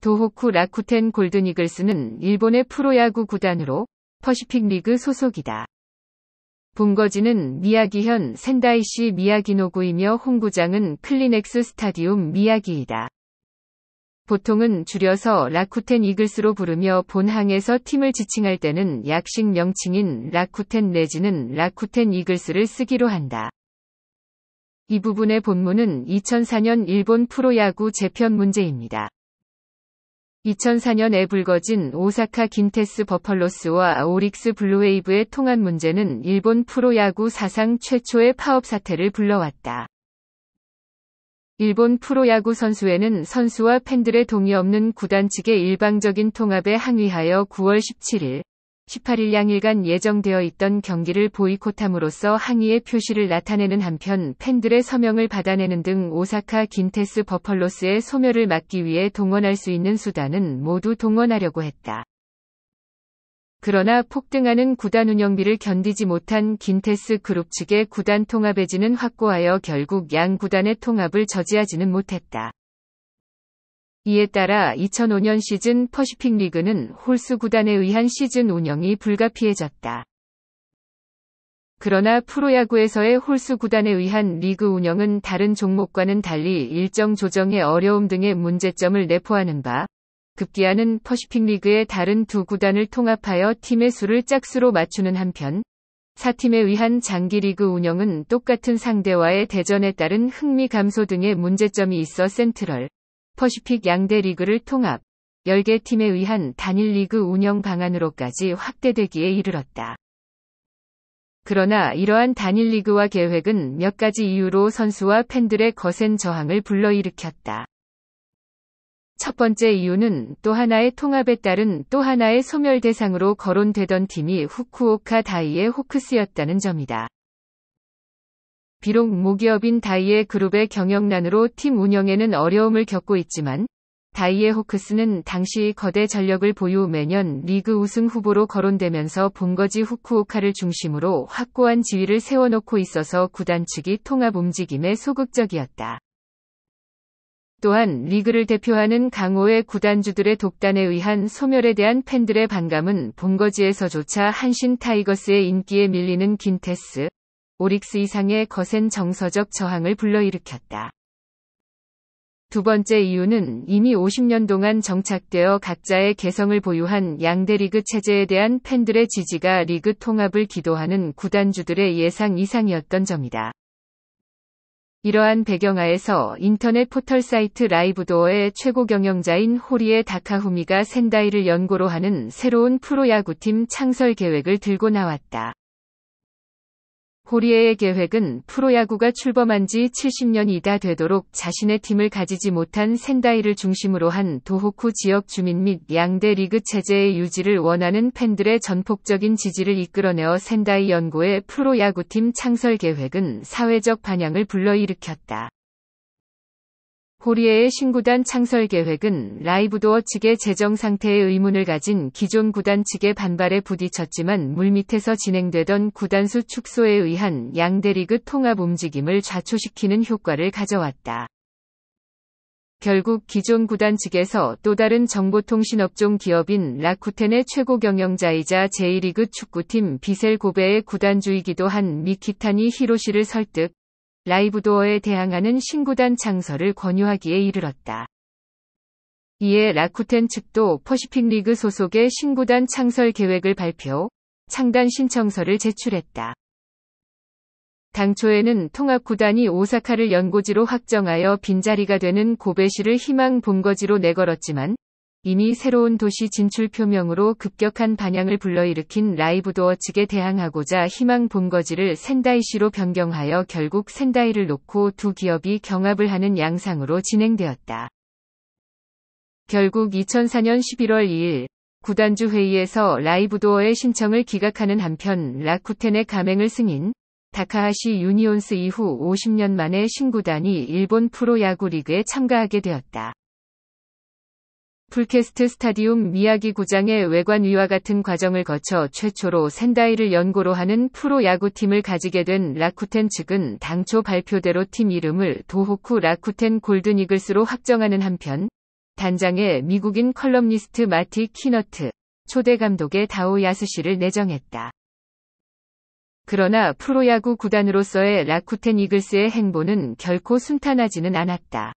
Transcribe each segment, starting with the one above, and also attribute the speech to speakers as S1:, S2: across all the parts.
S1: 도호쿠 라쿠텐 골든이글스는 일본의 프로야구 구단으로 퍼시픽 리그 소속이다. 본거지는 미야기현 센다이시 미야기노구이며 홍구장은 클리넥스 스타디움 미야기이다. 보통은 줄여서 라쿠텐 이글스로 부르며 본항에서 팀을 지칭할 때는 약식 명칭인 라쿠텐 내지는 라쿠텐 이글스를 쓰기로 한다. 이 부분의 본문은 2004년 일본 프로야구 재편 문제입니다. 2004년에 불거진 오사카 긴테스 버펄로스와 오릭스 블루웨이브의 통한 문제는 일본 프로야구 사상 최초의 파업 사태를 불러왔다. 일본 프로야구 선수회는 선수와 팬들의 동의 없는 구단 측의 일방적인 통합에 항의하여 9월 17일 18일 양일간 예정되어 있던 경기를 보이콧함으로써 항의의 표시를 나타내는 한편 팬들의 서명을 받아내는 등 오사카 긴테스 버펄로스의 소멸을 막기 위해 동원할 수 있는 수단은 모두 동원하려고 했다. 그러나 폭등하는 구단 운영비를 견디지 못한 긴테스 그룹 측의 구단 통합의지는 확고하여 결국 양 구단의 통합을 저지하지는 못했다. 이에 따라 2005년 시즌 퍼시픽 리그는 홀수 구단에 의한 시즌 운영이 불가피해졌다. 그러나 프로야구에서의 홀수 구단에 의한 리그 운영은 다른 종목과는 달리 일정 조정의 어려움 등의 문제점을 내포하는 바, 급기야는 퍼시픽 리그의 다른 두 구단을 통합하여 팀의 수를 짝수로 맞추는 한편, 4팀에 의한 장기 리그 운영은 똑같은 상대와의 대전에 따른 흥미 감소 등의 문제점이 있어 센트럴, 퍼시픽 양대 리그를 통합 10개 팀에 의한 단일 리그 운영 방안으로까지 확대되기에 이르렀다. 그러나 이러한 단일 리그와 계획은 몇 가지 이유로 선수와 팬들의 거센 저항을 불러일으켰다. 첫 번째 이유는 또 하나의 통합에 따른 또 하나의 소멸 대상으로 거론되던 팀이 후쿠오카 다이의 호크스였다는 점이다. 비록 모기업인 다이의 그룹의 경영난으로 팀 운영에는 어려움을 겪고 있지만 다이의 호크스는 당시 거대 전력을 보유 매년 리그 우승 후보로 거론되면서 본거지 후쿠오카를 중심으로 확고한 지위를 세워놓고 있어서 구단 측이 통합 움직임에 소극적이었다. 또한 리그를 대표하는 강호의 구단주들의 독단에 의한 소멸에 대한 팬들의 반감은 본거지에서조차 한신 타이거스의 인기에 밀리는 긴테스, 오릭스 이상의 거센 정서적 저항을 불러일으켰다. 두 번째 이유는 이미 50년 동안 정착되어 각자의 개성을 보유한 양대 리그 체제에 대한 팬들의 지지가 리그 통합을 기도하는 구단주들의 예상 이상이었던 점이다. 이러한 배경하에서 인터넷 포털 사이트 라이브도어의 최고 경영자인 호리의 다카후미가 센다이를 연고로 하는 새로운 프로야구팀 창설 계획을 들고 나왔다. 호리에의 계획은 프로야구가 출범한 지 70년이다 되도록 자신의 팀을 가지지 못한 센다이를 중심으로 한 도호쿠 지역 주민 및 양대 리그 체제의 유지를 원하는 팬들의 전폭적인 지지를 이끌어내어 센다이 연구의 프로야구팀 창설 계획은 사회적 반향을 불러일으켰다. 호리에의 신구단 창설 계획은 라이브도어 측의 재정 상태에 의문을 가진 기존 구단 측의 반발에 부딪혔지만 물밑에서 진행되던 구단수 축소에 의한 양대리그 통합 움직임을 좌초시키는 효과를 가져왔다. 결국 기존 구단 측에서 또 다른 정보통신업종 기업인 라쿠텐의 최고 경영자이자 제1리그 축구팀 비셀 고베의 구단주이기도 한 미키타니 히로시를 설득, 라이브도어에 대항하는 신구단 창설을 권유하기에 이르렀다. 이에 라쿠텐 측도 퍼시픽 리그 소속의 신구단 창설 계획을 발표, 창단 신청서를 제출했다. 당초에는 통합구단이 오사카를 연고지로 확정하여 빈자리가 되는 고베시를 희망 본거지로 내걸었지만 이미 새로운 도시 진출 표명으로 급격한 반향을 불러일으킨 라이브도어 측에 대항하고자 희망 본거지를 센다이시로 변경하여 결국 센다이를 놓고 두 기업이 경합을 하는 양상으로 진행되었다. 결국 2004년 11월 2일 구단주 회의에서 라이브도어의 신청을 기각하는 한편 라쿠텐의 가맹을 승인, 다카하시 유니온스 이후 50년 만에 신구단이 일본 프로야구 리그에 참가하게 되었다. 풀캐스트 스타디움 미야기 구장의 외관위와 같은 과정을 거쳐 최초로 센다이를 연고로 하는 프로 야구팀을 가지게 된 라쿠텐 측은 당초 발표대로 팀 이름을 도호쿠 라쿠텐 골든이글스로 확정하는 한편 단장의 미국인 컬럼니스트 마티 키너트, 초대 감독의 다오 야스시를 내정했다. 그러나 프로야구 구단으로서의 라쿠텐 이글스의 행보는 결코 순탄하지는 않았다.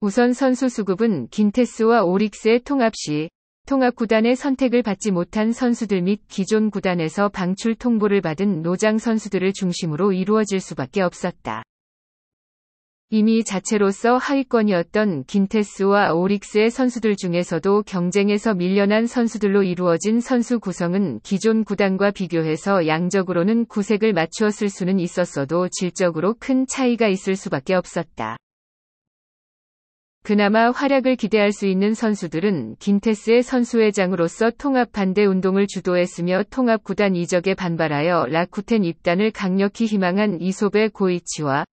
S1: 우선 선수 수급은 긴테스와 오릭스의 통합 시 통합 구단의 선택을 받지 못한 선수들 및 기존 구단에서 방출 통보를 받은 노장 선수들을 중심으로 이루어질 수밖에 없었다. 이미 자체로서 하위권이었던 긴테스와 오릭스의 선수들 중에서도 경쟁에서 밀려난 선수들로 이루어진 선수 구성은 기존 구단과 비교해서 양적으로는 구색을 맞추었을 수는 있었어도 질적으로 큰 차이가 있을 수밖에 없었다. 그나마 활약을 기대할 수 있는 선수들은 긴테스의 선수회장으로서 통합 반대 운동을 주도했으며 통합 구단 이적에 반발하여 라쿠텐 입단을 강력히 희망한 이소베 고이치와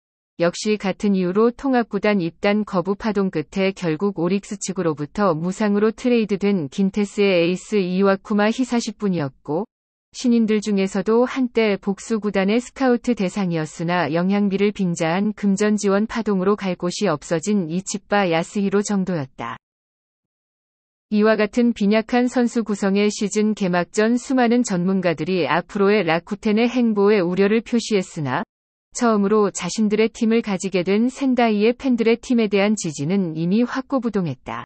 S1: 역시 같은 이유로 통합 구단 입단 거부 파동 끝에 결국 오릭스 측으로부터 무상으로 트레이드된 긴테스의 에이스 이와쿠마 히사시뿐이었고 신인들 중에서도 한때 복수구단의 스카우트 대상이었으나 영향비를 빙자한 금전 지원 파동으로 갈 곳이 없어진 이치바 야스히로 정도였다. 이와 같은 빈약한 선수 구성의 시즌 개막전 수많은 전문가들이 앞으로의 라쿠텐의 행보에 우려를 표시했으나 처음으로 자신들의 팀을 가지게 된 센다이의 팬들의 팀에 대한 지지는 이미 확고부동했다.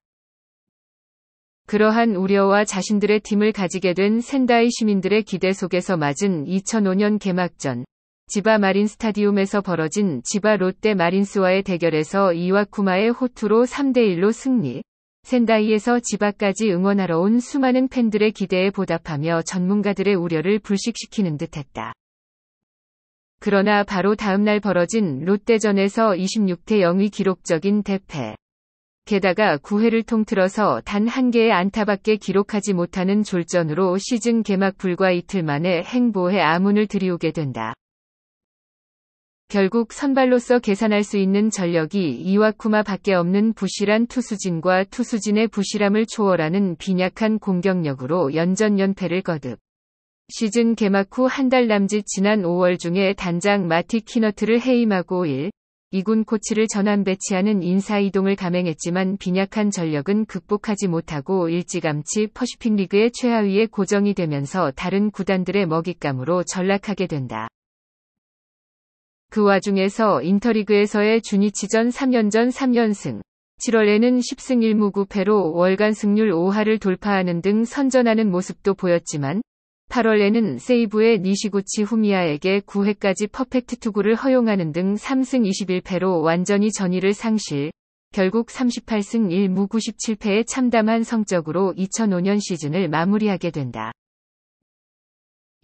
S1: 그러한 우려와 자신들의 팀을 가지게 된 센다이 시민들의 기대 속에서 맞은 2005년 개막전 지바 마린 스타디움에서 벌어진 지바 롯데 마린스와의 대결에서 이와쿠마의 호투로 3대1로 승리. 센다이에서 지바까지 응원하러 온 수많은 팬들의 기대에 보답하며 전문가들의 우려를 불식시키는 듯했다. 그러나 바로 다음날 벌어진 롯데전에서 26대 0의 기록적인 대패. 게다가 9회를 통틀어서 단 한 개의 안타밖에 기록하지 못하는 졸전으로 시즌 개막 불과 이틀 만에 행보에 아문을 들이우게 된다. 결국 선발로서 계산할 수 있는 전력이 이와쿠마 밖에 없는 부실한 투수진과 투수진의 부실함을 초월하는 빈약한 공격력으로 연전 연패를 거듭. 시즌 개막 후 한 달 남짓 지난 5월 중에 단장 마티 키너트를 해임하고 1, 이군 코치를 전환 배치하는 인사 이동을 감행했지만 빈약한 전력은 극복하지 못하고 일찌감치 퍼시픽 리그의 최하위에 고정이 되면서 다른 구단들의 먹잇감으로 전락하게 된다. 그 와중에서 인터리그에서의 주니치전 3년 전 3연승, 7월에는 10승 1무 9패로 월간 승률 5할을 돌파하는 등 선전하는 모습도 보였지만 8월에는 세이브의 니시구치 후미야에게 9회까지 퍼펙트 투구를 허용하는 등 3승 21패로 완전히 전의를 상실, 결국 38승 1무 97패에 참담한 성적으로 2005년 시즌을 마무리하게 된다.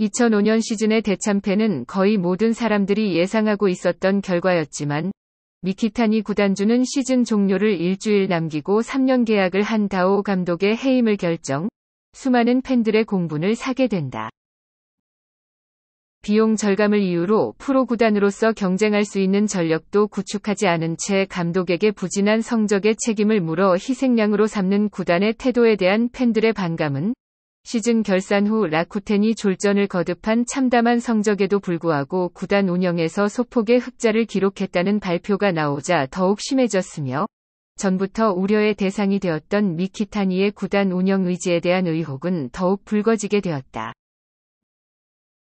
S1: 2005년 시즌의 대참패는 거의 모든 사람들이 예상하고 있었던 결과였지만 미키타니 구단주는 시즌 종료를 일주일 남기고 3년 계약을 한 다오 감독의 해임을 결정, 수많은 팬들의 공분을 사게 된다. 비용 절감을 이유로 프로 구단으로서 경쟁할 수 있는 전력도 구축하지 않은 채 감독에게 부진한 성적의 책임을 물어 희생양으로 삼는 구단의 태도에 대한 팬들의 반감은 시즌 결산 후 라쿠텐이 졸전을 거듭한 참담한 성적에도 불구하고 구단 운영에서 소폭의 흑자를 기록했다는 발표가 나오자 더욱 심해졌으며 전부터 우려의 대상이 되었던 미키타니의 구단 운영 의지에 대한 의혹은 더욱 불거지게 되었다.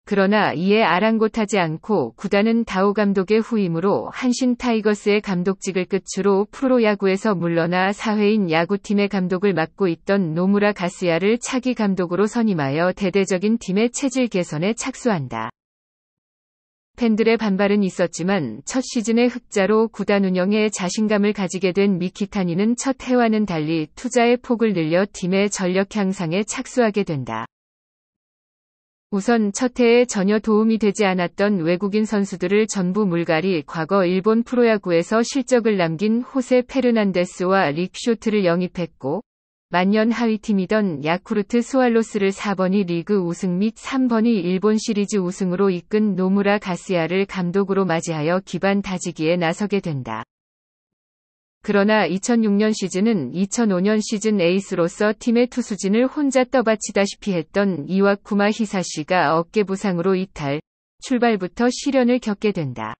S1: 그러나 이에 아랑곳하지 않고 구단은 다오 감독의 후임으로 한신 타이거스의 감독직을 끝으로 프로야구에서 물러나 사회인 야구팀의 감독을 맡고 있던 노무라 가스야를 차기 감독으로 선임하여 대대적인 팀의 체질 개선에 착수한다. 팬들의 반발은 있었지만 첫 시즌의 흑자로 구단 운영에 자신감을 가지게 된 미키타니는 첫 해와는 달리 투자의 폭을 늘려 팀의 전력 향상에 착수하게 된다. 우선 첫 해에 전혀 도움이 되지 않았던 외국인 선수들을 전부 물갈이 과거 일본 프로야구에서 실적을 남긴 호세 페르난데스와 릭쇼트를 영입했고 만년 하위팀이던 야쿠르트 스왈로스를 4번이 리그 우승 및 3번이 일본 시리즈 우승으로 이끈 노무라 가스야를 감독으로 맞이하여 기반 다지기에 나서게 된다. 그러나 2006년 시즌은 2005년 시즌 에이스로서 팀의 투수진을 혼자 떠받치다시피 했던 이와쿠마 히사시가 어깨 부상으로 이탈, 출발부터 시련을 겪게 된다.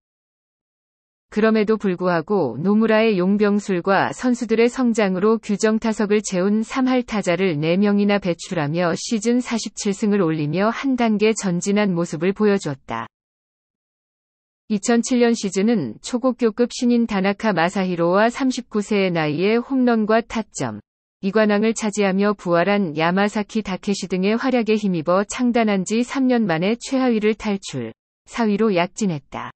S1: 그럼에도 불구하고 노무라의 용병술과 선수들의 성장으로 규정 타석을 채운 3할 타자를 4명이나 배출하며 시즌 47승을 올리며 한 단계 전진한 모습을 보여줬다. 2007년 시즌은 초고교급 신인 다나카 마사히로와 39세의 나이에 홈런과 타점, 이관왕을 차지하며 부활한 야마사키 다케시 등의 활약에 힘입어 창단한 지 3년 만에 최하위를 탈출, 4위로 약진했다.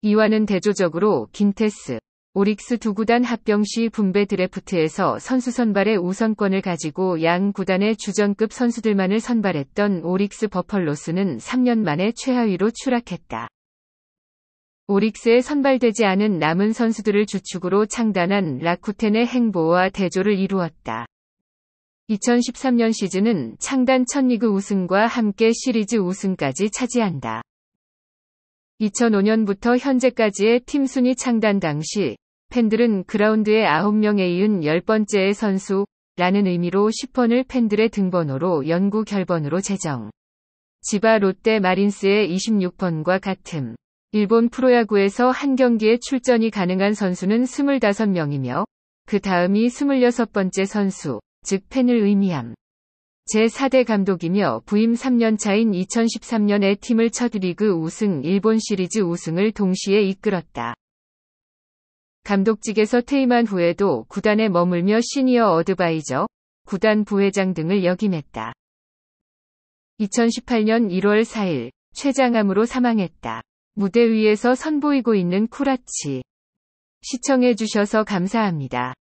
S1: 이와는 대조적으로 긴테스, 오릭스 두 구단 합병 시 분배 드래프트에서 선수 선발의 우선권을 가지고 양 구단의 주전급 선수들만을 선발했던 오릭스 버펄로스는 3년 만에 최하위로 추락했다. 오릭스에 선발되지 않은 남은 선수들을 주축으로 창단한 라쿠텐의 행보와 대조를 이루었다. 2013년 시즌은 창단 첫 리그 우승과 함께 시리즈 우승까지 차지한다. 2005년부터 현재까지의 팀 순위 창단 당시 팬들은 그라운드에 9명에 이은 10번째의 선수라는 의미로 10번을 팬들의 등번호로 연구 결번으로 제정. 지바 롯데 마린스의 26번과 같음. 일본 프로야구에서 한 경기에 출전이 가능한 선수는 25명이며 그 다음이 26번째 선수, 즉 팬을 의미함. 제4대 감독이며 부임 3년 차인 2013년에 팀을 첫 리그 우승 일본 시리즈 우승을 동시에 이끌었다. 감독직에서 퇴임한 후에도 구단에 머물며 시니어 어드바이저, 구단 부회장 등을 역임했다. 2018년 1월 4일 췌장암으로 사망했다. 무대 위에서 선보이고 있는 쿠라치. 시청해주셔서 감사합니다.